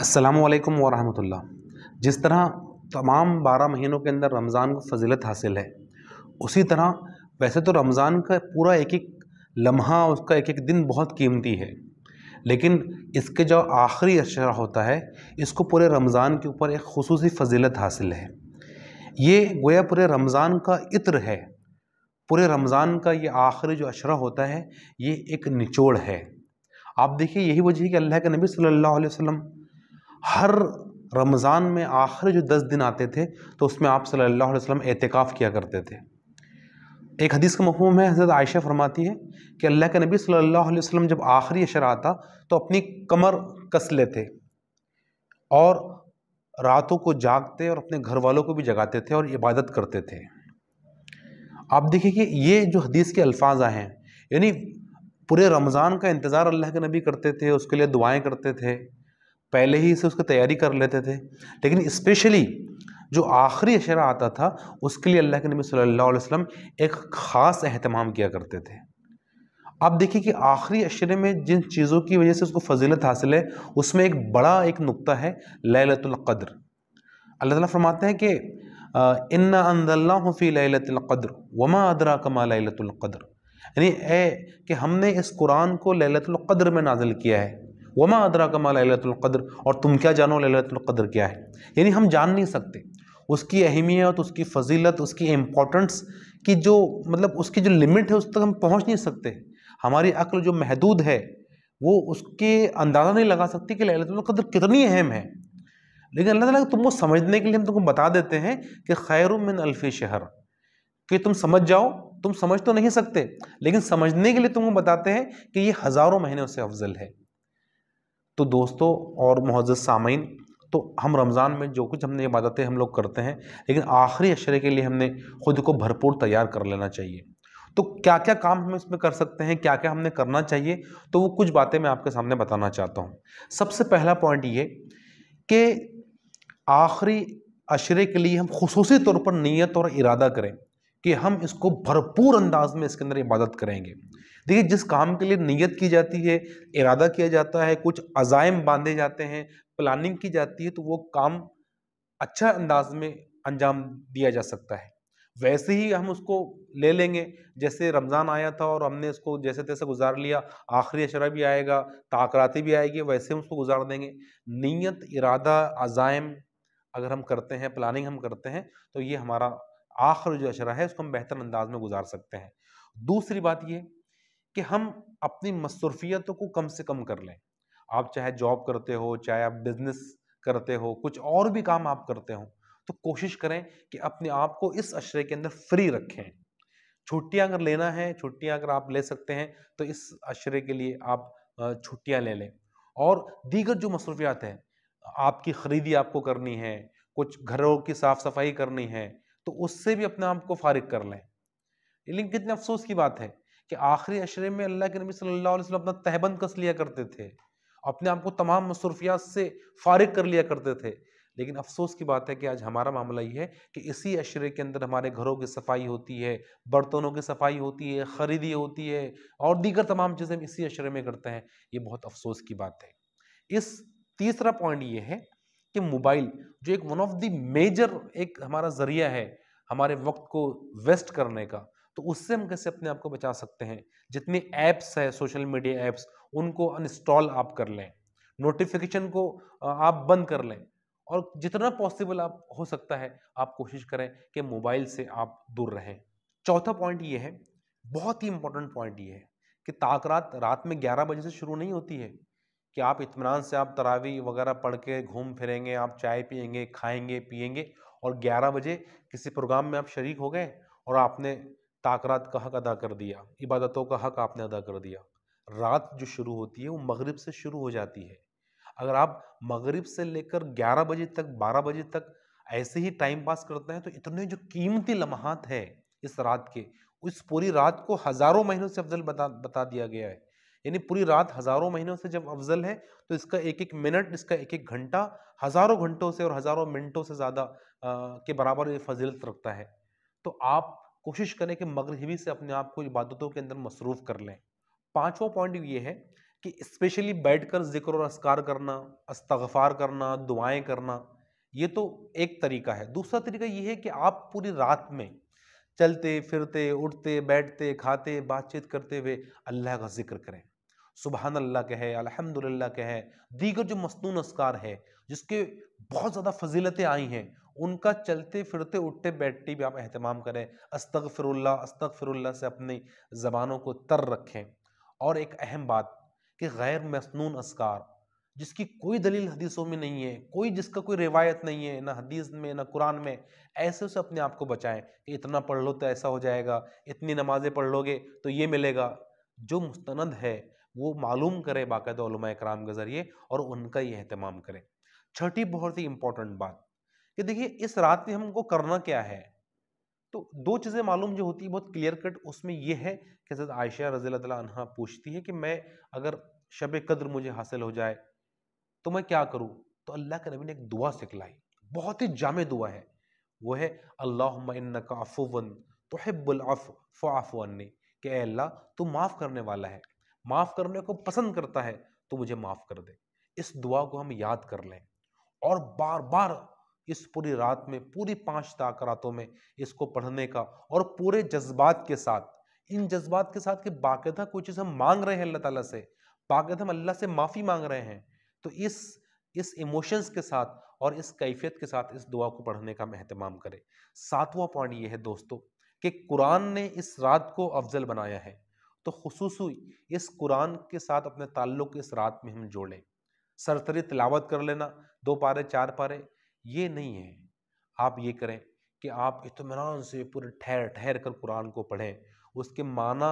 असलकम वरहमल जिस तरह तमाम बारह महीनों के अंदर रमज़ान को फजीलत हासिल है उसी तरह वैसे तो रमज़ान का पूरा एक एक लम्हा उसका एक एक दिन बहुत कीमती है लेकिन इसके जो आखिरी अशरा होता है इसको पूरे रमज़ान के ऊपर एक खसूस फजीलत हासिल है ये गोया पूरे रमज़ान का इत्र है पूरे रमज़ान का ये आखिरी जो अशरा होता है ये एक निचोड़ है आप देखिए यही वजह है कि अल्लाह के नबी सल्लल्लाहु अलैहि वसल्लम हर रमज़ान में आखिर जो दस दिन आते थे तो उसमें आप सल्लल्लाहु अलैहि वसल्लम एहतिकाफ़ किया करते थे एक हदीस का मफहम है हज़रत आयशा फरमाती है कि अल्लाह के नबी सल्लल्लाहु अलैहि वसल्लम जब आखिरी अशर आता तो अपनी कमर कस लेते और रातों को जागते और अपने घर वालों को भी जगाते थे और इबादत करते थे आप देखिए कि ये जो हदीस के अल्फाज आए हैं यानी पूरे रमज़ान का इंतज़ार अल्लाह के नबी करते थे उसके लिए दुआएं करते थे पहले ही से उसकी तैयारी कर लेते थे लेकिन स्पेशली जो आखिरी अशरा आता था उसके लिए अल्लाह के नबी सल्लल्लाहु अलैहि वसल्लम एक ख़ास अहतमाम किया करते थे आप देखिए कि आखिरी अशरे में जिन चीज़ों की वजह से उसको फजीलत हासिल है उसमें एक बड़ा एक नुक्ता है ललतुल्क़द्र अल्लाह ताला फरमाते हैं कि इन्ना अंदल्ला फ़ी ललतुल्क़द्र वमा अदरा कमा ललतुल्क़द्र यानी ए कि हमने इस कुरान को ललतुल्क़द्र में नाजिल किया है वमा अदरा कमा लतुल्क़द्र और तुम क्या जानो लतुल्क़द्र क्या है यानी हम जान नहीं सकते उसकी अहमियत उसकी फजीलत उसकी इम्पोर्टेंस की जो मतलब उसकी जो लिमिट है उस तक हम पहुँच नहीं सकते हमारी अक्ल जो महदूद है वो उसके अंदाज़ा नहीं लगा सकती कि लतुल्क़द्र कितनी अहम है लेकिन अल्लाह ताला तुमको समझने के लिए हम तुमको बता देते हैं कि खैर मिन अल्फ़ी शहर कि तुम समझ जाओ तुम समझ तो नहीं सकते लेकिन समझने के लिए तुमको बताते हैं कि ये हज़ारों महीने उससे अफजल है तो दोस्तों और मोहज़ सामीन तो हम रमज़ान में जो कुछ हमने इबादतें हम लोग करते हैं लेकिन आखिरी अशरे के लिए हमने ख़ुद को भरपूर तैयार कर लेना चाहिए तो क्या क्या काम हम इसमें कर सकते हैं क्या क्या हमने करना चाहिए तो वो कुछ बातें मैं आपके सामने बताना चाहता हूँ सबसे पहला पॉइंट ये कि आखिरी अशरे के लिए हम खसूस तौर पर नीयत और इरादा करें कि हम इसको भरपूर अंदाज में इसके अंदर इबादत करेंगे देखिए जिस काम के लिए नीयत की जाती है इरादा किया जाता है कुछ अजायम बांधे जाते हैं प्लानिंग की जाती है तो वो काम अच्छा अंदाज में अंजाम दिया जा सकता है वैसे ही हम उसको ले लेंगे जैसे रमज़ान आया था और हमने इसको जैसे तैसे गुजार लिया आखिरी अशरा भी आएगा ताकराती भी आएगी वैसे हम उसको गुजार देंगे नीयत इरादा अजायम अगर हम करते हैं प्लानिंग हम करते हैं तो ये हमारा आखिर जो अशरा है उसको हम बेहतर अंदाज में गुजार सकते हैं दूसरी बात ये कि हम अपनी मसरूफियतों को कम से कम कर लें आप चाहे जॉब करते हो चाहे आप बिजनेस करते हो कुछ और भी काम आप करते हो तो कोशिश करें कि अपने आप को इस अशरे के अंदर फ्री रखें छुट्टियां अगर लेना है छुट्टियां अगर आप ले सकते हैं तो इस अशरे के लिए आप छुट्टियां ले लें और दीगर जो मसरूफियात हैं आपकी ख़रीदी आपको करनी है कुछ घरों की साफ़ सफाई करनी है तो उससे भी अपने आप को फारिग कर लें लेकिन कितने अफसोस की बात है कि आखिरी अशरे में अल्लाह के नबी सल्लल्लाहु अलैहि वसल्लम अपना तहबंद कस लिया करते थे अपने आप को तमाम मसरूफियात से फारिग कर लिया करते थे लेकिन अफसोस की बात है कि आज हमारा मामला ये है कि इसी अशरे के अंदर हमारे घरों की सफाई होती है बर्तनों की सफाई होती है ख़रीदी होती है और दीगर तमाम चीज़ें हम इसी अशरे में करते हैं ये बहुत अफसोस की बात है इस तीसरा पॉइंट ये है कि मोबाइल जो एक वन ऑफ द मेजर एक हमारा ज़रिया है हमारे वक्त को वेस्ट करने का तो उससे हम कैसे अपने आप को बचा सकते हैं जितने ऐप्स है सोशल मीडिया ऐप्स उनको अनइंस्टॉल आप कर लें नोटिफिकेशन को आप बंद कर लें और जितना पॉसिबल आप हो सकता है आप कोशिश करें कि मोबाइल से आप दूर रहें चौथा पॉइंट ये है बहुत ही इंपॉर्टेंट पॉइंट ये है कि ताकरात रात में ग्यारह बजे से शुरू नहीं होती है कि आप इतमान से आप तरावी वगैरह पढ़ के घूम फिरेंगे आप चाय पियेंगे खाएंगे पियेंगे और 11 बजे किसी प्रोग्राम में आप शरीक हो गए और आपने ताकरात का हक अदा कर दिया इबादतों का हक आपने अदा कर दिया रात जो शुरू होती है वो मगरिब से शुरू हो जाती है अगर आप मगरिब से लेकर 11 बजे तक 12 बजे तक ऐसे ही टाइम पास करते हैं तो इतने जो कीमती लम्हात हैं इस रात के उस पूरी रात को हज़ारों महीनों से अफजल बता बता दिया गया है यानी पूरी रात हज़ारों महीनों से जब अफजल है तो इसका एक एक मिनट इसका एक एक घंटा हज़ारों घंटों से और हज़ारों मिनटों से ज़्यादा के बराबर ये फजीलत रखता है तो आप कोशिश करें कि मगरबी से अपने आप को इबादतों के अंदर मसरूफ़ कर लें पाँचवा पॉइंट ये है कि स्पेशली बैठ कर जिक्र और असकार करना अस्तगफार करना दुआएं करना ये तो एक तरीका है दूसरा तरीका ये है कि आप पूरी रात में चलते फिरते उठते बैठते खाते बातचीत करते हुए अल्लाह का जिक्र करें सुबहान अल्लाह कहे अल्हम्दुलिल्लाह कहे दीगर जो मसनू असकार है जिसके बहुत ज़्यादा फजीलतें आई हैं उनका चलते फिरते उठते बैठते भी आप अहतमाम करें अस्तग फिरुल्ला अस्तग फिरुल्ला से अपनी ज़बानों को तर रखें और एक अहम बात कि गैर मसनून असकार जिसकी कोई दलील हदीसों में नहीं है कोई जिसका कोई रिवायत नहीं है ना हदीस में ना कुरान में ऐसे से अपने आप को बचाएं कि इतना पढ़ लो तो ऐसा हो जाएगा इतनी नमाज़ें पढ़ लोगे तो ये मिलेगा जो मुस्तंद है वो मालूम करें बाकायदा कराम के ज़रिए और उनका ये अहतमाम करें छठी बहुत ही इंपॉर्टेंट बात कि देखिए इस रात में हमको करना क्या है तो दो चीज़ें मालूम जो होती है बहुत क्लियर कट उसमें यह है कि हजरत आयशा रजील तहा पूछती है कि मैं अगर शब कद्र मुझे हासिल हो जाए तो मैं क्या करूँ तो अल्लाह के नबी ने एक दुआ सिखलाई बहुत ही जाम दुआ है वो है अल्लाह अफोवन तो है कि अल्लाह तू माफ़ करने वाला है माफ़ करने को पसंद करता है तो मुझे माफ़ कर दे इस दुआ को हम याद कर लें और बार बार इस पूरी रात में पूरी पांच ताक रातों में इसको पढ़ने का और पूरे जज्बात के साथ इन जज्बात के साथ कि बाकायदा कोई चीज़ हम मांग रहे हैं अल्लाह ताला से बाकायदा हम अल्लाह से माफ़ी मांग रहे हैं तो इस इस इमोशंस के साथ और इस कैफियत के साथ इस दुआ को पढ़ने का अहतमाम करें सातवां पॉइंट ये है दोस्तों कि कुरान ने इस रात को अफजल बनाया है तो खसूस इस कुरान के साथ अपने ताल्लुक़ इस रात में हम जोड़ें सरसरी तिलावत कर लेना दो पारे चार पारे ये नहीं है आप ये करें कि आप इतमान से पूरे ठहर ठहर कर कुरान को पढ़ें उसके माना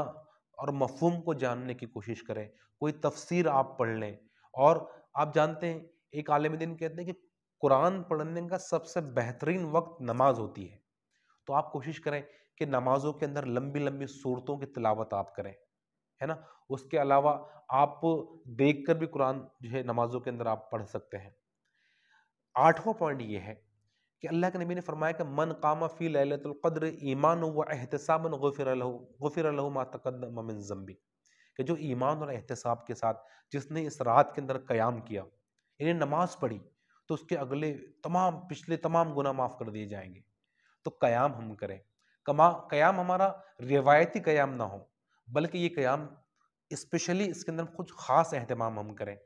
और मफहम को जानने की कोशिश करें कोई तफसीर आप पढ़ लें और आप जानते हैं एक आलम दिन कहते हैं कि कुरान पढ़ने का सबसे बेहतरीन वक्त नमाज होती है तो आप कोशिश करें कि नमाज़ों के अंदर लंबी लंबी सूरतों की तिलावत आप करें है ना उसके अलावा आप देख कर भी कुरान जो है नमाज़ों के अंदर आप पढ़ सकते हैं आठवां पॉइंट ये है कि अल्लाह के नबी ने फरमाया कि मन कामा फ़ी लतुल्क़द्र ईमान व एहतसाबन गफ़िर गफ़िर मातकदमिन ज़म्बी कि जो ईमान और एहतसाब के साथ जिसने इस रात के अंदर क़याम किया इन्हें नमाज़ पढ़ी तो उसके अगले तमाम पिछले तमाम गुना माफ़ कर दिए जाएंगे तो क़याम हम करें कमा क़याम हमारा रिवायती क़याम ना हो बल्कि ये क़याम इस्पेशली इसके अंदर कुछ ख़ास अहतमाम हम करें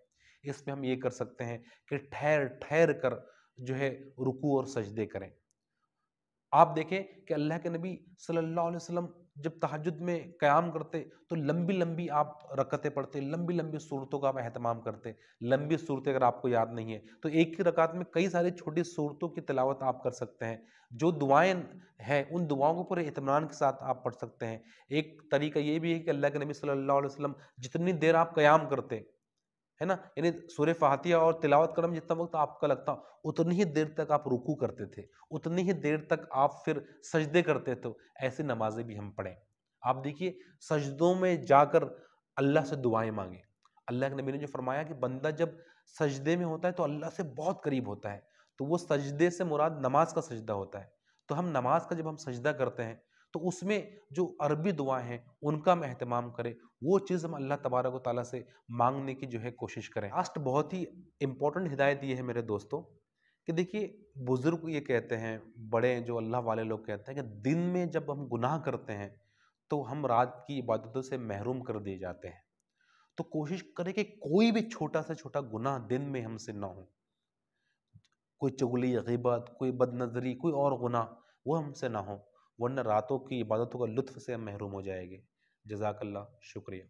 इसमें हम ये कर सकते हैं कि ठहर ठहर कर जो है रुकू और सजदे करें आप देखें कि अल्लाह के नबी सल्लल्लाहु अलैहि वसल्लम जब तहजद में क़याम करते तो लंबी लंबी आप रकतें पढ़ते लंबी लंबी सूरतों का आप अहतमाम करते लंबी सूरतें अगर आपको याद नहीं है तो एक ही रकात में कई सारी छोटी सूरतों की तलावत आप कर सकते हैं जो दुआएं हैं उन दुआओं को पूरे इतमान के साथ आप पढ़ सकते हैं एक तरीका ये भी है कि अल्लाह के नबी सल्ला वसलम जितनी देर आप क़याम करते है ना यानी सूर्य फातिया और तिलावत कलम जितना वक्त आपका लगता उतनी ही देर तक आप रुकू करते थे उतनी ही देर तक आप फिर सजदे करते थे ऐसी नमाजें भी हम पढ़ें आप देखिए सजदों में जाकर अल्लाह से दुआएं मांगे अल्लाह के नबी ने जो फरमाया कि बंदा जब सजदे में होता है तो अल्लाह से बहुत करीब होता है तो वो सजदे से मुराद नमाज का सजदा होता है तो हम नमाज का जब हम सजदा करते हैं तो उसमें जो अरबी दुआ हैं उनका हम अहतमाम करें वो चीज़ हम अल्लाह तबारक व ताली से मांगने की जो है कोशिश करें लास्ट तो बहुत ही इम्पोर्टेंट हिदायत ये है मेरे दोस्तों कि देखिए बुज़ुर्ग ये कहते हैं बड़े जो अल्लाह वाले लोग कहते हैं कि दिन में जब हम गुनाह करते हैं तो हम रात की इबादतों से महरूम कर दिए जाते हैं तो कोशिश करें कि कोई भी छोटा सा छोटा गुनाह दिन में हमसे ना हो कोई चुगली गिबत कोई बदनजरी कोई और गुनाह वो हमसे ना हो वरना रातों की इबादतों का लुत्फ़ से हम महरूम हो जाएंगे जज़ाकल्ला शुक्रिया